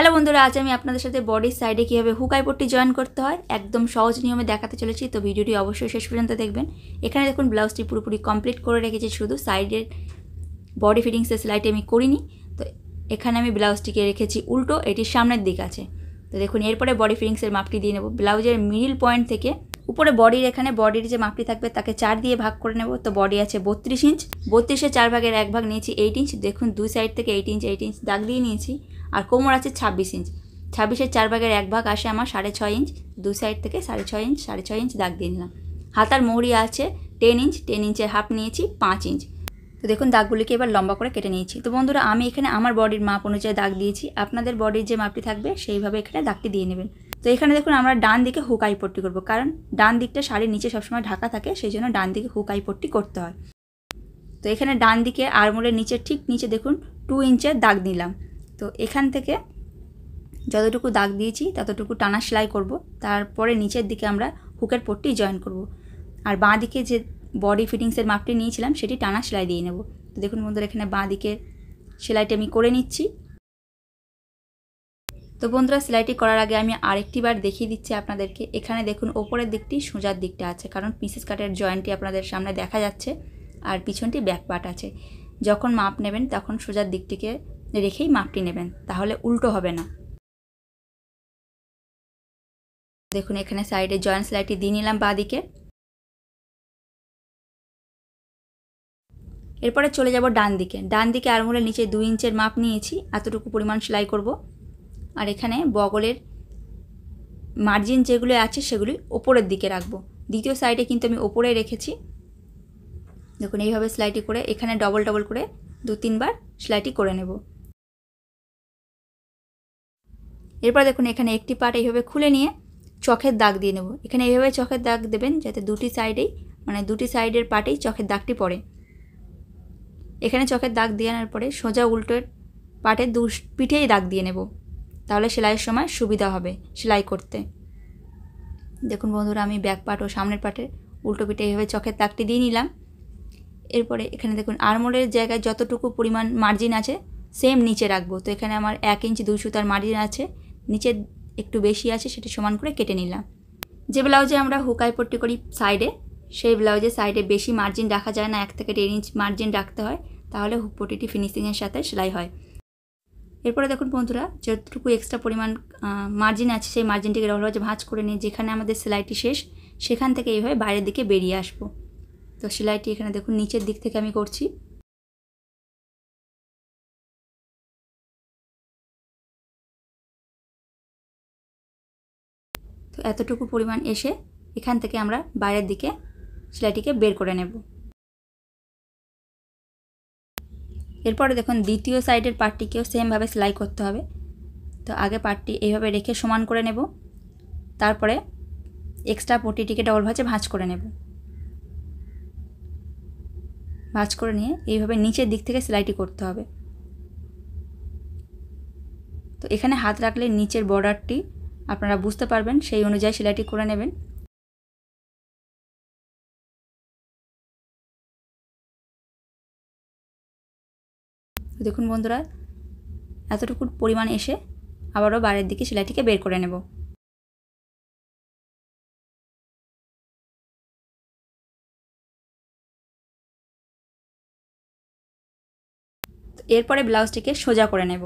Hello বন্ধুরা আজ আমি আপনাদের সাথে বডির সাইডে কীভাবে হুকাই পট্টি জয়েন করতে হয় একদম সহজ নিয়মে দেখাতে চলেছি তো ভিডিওটি অবশ্যই শেষ পর্যন্ত দেখবেন এখানে দেখুন ব্লাউজটি পুরোপুরি কমপ্লিট করে রেখেছি শুধু সাইডের বডি ফিটিংসের সেলাইটি আমি করিনি তো এখানে আমি ব্লাউজটিকে রেখেছি উল্টো এটির সামনের দিক আছে তো দেখুন এরপরে বডি ফিটিংসের মাপটি দিয়ে নেব ব্লাউজের মিডিল পয়েন্ট থেকে উপরে বডির এখানে বডির যে মাপটি থাকবে তাকে চার দিয়ে ভাগ করে নেব তো বডি আছে বত্রিশ ইঞ্চ বত্রিশে চার ভাগের এক ভাগ নিয়েছি এইট ইঞ্চ দেখুন দুই সাইড থেকে এইট ইঞ্চ এইট ইঞ্চ দাগ দিয়ে নিয়েছি আর কোমর আছে ছাব্বিশ ইঞ্চ ছাব্বিশের চার ভাগের এক ভাগ আসে আমার সাড়ে ছয় ইঞ্চ দু সাইড থেকে সাড়ে ছয় ইঞ্চ সাড়ে ছয় ইঞ্চ দাগ দিয়ে নিলাম হাতার মৌরি আছে টেন ইঞ্চ টেন ইঞ্চের হাফ নিয়েছি পাঁচ ইঞ্চ তো দেখুন দাগগুলিকে এবার লম্বা করে কেটে নিয়েছি তো বন্ধুরা আমি এখানে আমার বডির মাপ অনুযায়ী দাগ দিয়েছি আপনাদের বডির যে মাপটি থাকবে সেইভাবে এখানে দাগটি দিয়ে নেবেন তো এখানে দেখুন আমরা ডান দিকে হুক আই পট্টি করব কারণ ডান দিকটা শাড়ির নিচে সবসময় ঢাকা থাকে সেই জন্য ডান দিকে হুক আই পট্টি করতে হয় তো এখানে ডান দিকে আরমোলের নিচে ঠিক নিচে দেখুন টু ইঞ্চের দাগ নিলাম তো এখান থেকে যতটুকু দাগ দিয়েছি ততটুকু টানা সেলাই করব তারপরে নিচের দিকে আমরা হুকের পট্টি জয়েন করব আর বাঁ দিকে যে বডি ফিটিংসের মাপটি নিয়েছিলাম সেটি টানা সেলাই দিয়ে নেব তো দেখুন বন্ধুরা এখানে বাঁ দিকে সেলাইটি আমি করে নিচ্ছি তো বন্ধুরা সেলাইটি করার আগে আমি আরেকটি বার দেখিয়ে দিচ্ছি আপনাদেরকে এখানে দেখুন ওপরের দিকটি সোজার দিকটা আছে কারণ পিসেস কাটের জয়েন্টটি আপনাদের সামনে দেখা যাচ্ছে আর পিছনটি ব্যাক পার্ট আছে যখন মাপ নেবেন তখন সোজার দিকটিকে রেখেই মাপটি নেবেন তাহলে উল্টো হবে না দেখুন এখানে সাইডে জয়েন্ট সেলাইটি দিয়ে নিলাম দিকে এরপরে চলে যাব ডান দিকে ডান দিকে আড়মোলের নিচে দুই ইঞ্চের মাপ নিয়েছি এতটুকু পরিমাণ সেলাই করবো আর এখানে বগলের মার্জিন যেগুলো আছে সেগুলি ওপরের দিকে রাখবো দ্বিতীয় সাইডে কিন্তু আমি ওপরে রেখেছি দেখুন এইভাবে সেলাইটি করে এখানে ডবল ডবল করে দু তিনবার সেলাইটি করে নেব এরপর দেখুন এখানে একটি পার্ট এইভাবে খুলে নিয়ে চোখের দাগ দিয়ে নেব এখানে এইভাবে চোখের দাগ দেবেন যাতে দুটি সাইডেই মানে দুটি সাইডের পাটেই চোখের দাগটি পড়ে এখানে চোখের দাগ দিয়ে আনার পরে সোজা উল্টোর পাটে দু পিঠেই দাগ দিয়ে নেব তাহলে সেলাইয়ের সময় সুবিধা হবে সেলাই করতে দেখুন বন্ধুরা আমি ব্যাক পার্ট ও সামনের পার্টে উল্টো পিঠে এইভাবে চোখের তাকটি দিয়ে নিলাম এরপরে এখানে দেখুন আরমোলের জায়গায় যতটুকু পরিমাণ মার্জিন আছে সেম নিচে রাখবো তো এখানে আমার এক ইঞ্চি দুই সুতার মার্জিন আছে নিচে একটু বেশি আছে সেটি সমান করে কেটে নিলাম যে ব্লাউজে আমরা হুকায় পট্টি করি সাইডে সেই ব্লাউজে সাইডে বেশি মার্জিন রাখা যায় না এক থেকে দেড় ইঞ্চ মার্জিন রাখতে হয় তাহলে হুকপটিটি ফিনিশিংয়ের সাথে সেলাই হয় এরপরে দেখুন বন্ধুরা যতটুকু এক্সট্রা পরিমাণ মার্জিন আছে সেই মার্জিনটিকে রহলভাবে ভাঁজ করে নিয়ে যেখানে আমাদের সেলাইটি শেষ সেখান থেকে এইভাবে বাইরের দিকে বেরিয়ে আসবো তো সেলাইটি এখানে দেখুন নিচের দিক থেকে আমি করছি তো এতটুকু পরিমাণ এসে এখান থেকে আমরা বাইরের দিকে সেলাইটিকে বের করে নেব এরপরে দেখুন দ্বিতীয় সাইডের পার্টটিকেও সেমভাবে সেলাই করতে হবে তো আগে পার্টটি এইভাবে রেখে সমান করে নেব তারপরে এক্সট্রা পটিটিকে ডবল ভাঁজে ভাঁজ করে নেব ভাঁজ করে নিয়ে এইভাবে নিচের দিক থেকে সেলাইটি করতে হবে তো এখানে হাত রাখলে নিচের বর্ডারটি আপনারা বুঝতে পারবেন সেই অনুযায়ী সেলাইটি করে নেবেন দেখুন বন্ধুরা এতটুকু পরিমাণ এসে আবারও বাইরের দিকে সেলাইটিকে বের করে নেব এরপরে ব্লাউজটিকে সোজা করে নেব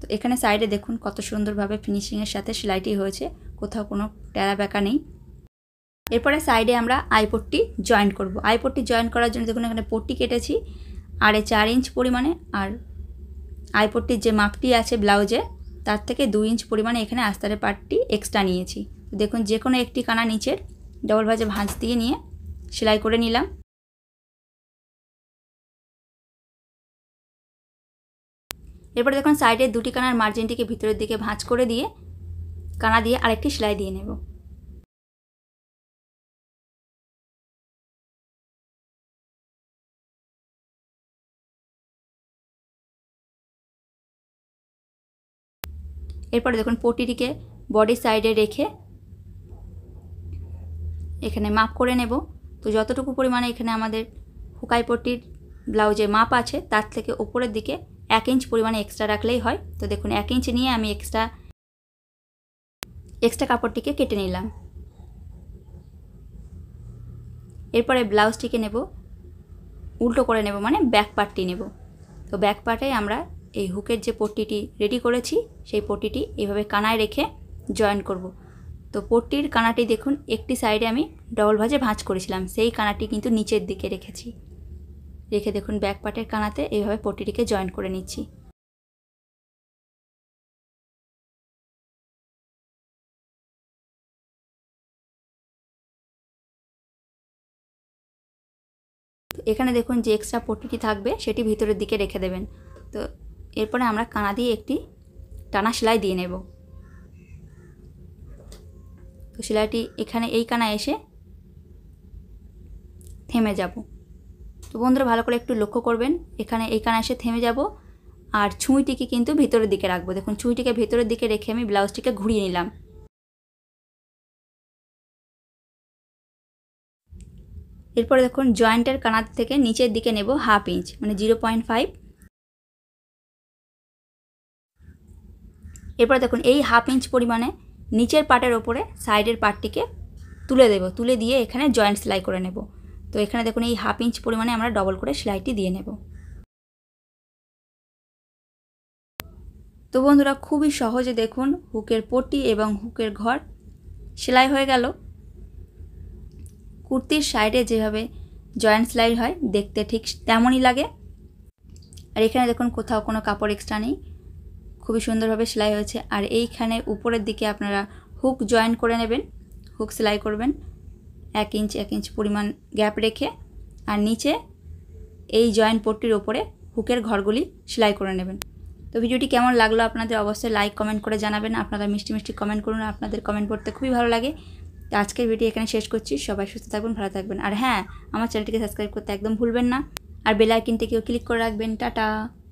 তো এখানে সাইডে দেখুন কত সুন্দরভাবে ফিনিশিংয়ের সাথে সেলাইটি হয়েছে কোথাও কোনো টেরা ব্যাকা নেই এরপরে সাইডে আমরা আইপটটি জয়েন্ট করব আইপটটি জয়েন্ট করার জন্য দেখুন এখানে পোটটি কেটেছি আড়ে চার ইঞ্চ পরিমাণে আর আইপট্টির যে মাপটি আছে ব্লাউজে তার থেকে দুই ইঞ্চ পরিমাণে এখানে আস্তারের পাটটি এক্সট্রা নিয়েছি দেখুন যে কোনো একটি কানা নিচের ডবল ভাজে ভাঁজ দিয়ে নিয়ে সেলাই করে নিলাম এরপরে দেখুন সাইডের দুটি কানার মার্জিনটিকে ভিতরের দিকে ভাঁজ করে দিয়ে কানা দিয়ে আরেকটি সেলাই দিয়ে নেব এরপরে দেখুন পটিটিকে বডি সাইডে রেখে এখানে মাপ করে নেব তো যতটুকু পরিমাণে এখানে আমাদের হুকাই পট্টির ব্লাউজে মাপ আছে তার থেকে ওপরের দিকে এক ইঞ্চ পরিমাণে এক্সট্রা রাখলেই হয় তো দেখুন এক ইঞ্চ নিয়ে আমি এক্সট্রা এক্সট্রা কাপড়টিকে কেটে নিলাম এরপরে ব্লাউজটিকে নেব উল্টো করে নেব মানে ব্যাক পার্টটি নেব তো ব্যাক পার্টে আমরা এই হুকের যে পট্টিটি রেডি করেছি সেই পট্টিটি এইভাবে কানায় রেখে জয়েন করব। তো পট্টির কানাটি দেখুন একটি সাইডে আমি ডবল ভাজে ভাঁজ করেছিলাম সেই কানাটি কিন্তু নিচের দিকে রেখেছি রেখে দেখুন ব্যাক পার্টের কানাতে এইভাবে পট্টিটিকে জয়েন করে নিচ্ছি এখানে দেখুন যে এক্সট্রা পট্টিটি থাকবে সেটি ভিতরের দিকে রেখে দেবেন তো এরপরে আমরা কানা দিয়ে একটি টানা সেলাই দিয়ে নেব তো সেলাইটি এখানে এই কানা এসে থেমে যাব তো বন্ধুরা ভালো করে একটু লক্ষ্য করবেন এখানে এই কানা এসে থেমে যাব আর ছুঁইটিকে কিন্তু ভেতরের দিকে রাখবো দেখুন ছুঁইটিকে ভেতরের দিকে রেখে আমি ব্লাউজটিকে ঘুরিয়ে নিলাম এরপরে দেখুন জয়েন্টের কানার থেকে নিচের দিকে নেব হাফ ইঞ্চ মানে জিরো পয়েন্ট ফাইভ এরপরে দেখুন এই হাফ ইঞ্চ পরিমাণে নিচের পাটের ওপরে সাইডের পাটটিকে তুলে দেব তুলে দিয়ে এখানে জয়েন্ট সেলাই করে নেব তো এখানে দেখুন এই হাফ ইঞ্চ পরিমাণে আমরা ডবল করে সেলাইটি দিয়ে নেব তো বন্ধুরা খুবই সহজে দেখুন হুকের পটি এবং হুকের ঘর সেলাই হয়ে গেল কুর্তির সাইডে যেভাবে জয়েন্ট সেলাই হয় দেখতে ঠিক তেমনই লাগে আর এখানে দেখুন কোথাও কোনো কাপড় এক্সট্রা নেই খুবই সুন্দরভাবে সেলাই হয়েছে আর এইখানে উপরের দিকে আপনারা হুক জয়েন করে নেবেন হুক সেলাই করবেন এক ইঞ্চ এক ইঞ্চ পরিমাণ গ্যাপ রেখে আর নিচে এই জয়েন্ট পোর্টটির ওপরে হুকের ঘরগুলি সেলাই করে নেবেন তো ভিডিওটি কেমন লাগলো আপনাদের অবশ্যই লাইক কমেন্ট করে জানাবেন আপনারা মিষ্টি মিষ্টি কমেন্ট করুন আপনাদের কমেন্ট পড়তে খুবই ভালো লাগে তো আজকের ভিডিও এখানে শেষ করছি সবাই সুস্থ থাকবেন ভালো থাকবেন আর হ্যাঁ আমার চ্যানেলটিকে সাবস্ক্রাইব করতে একদম ভুলবেন না আর বেলাইকিনটিকেও ক্লিক করে রাখবেন টাটা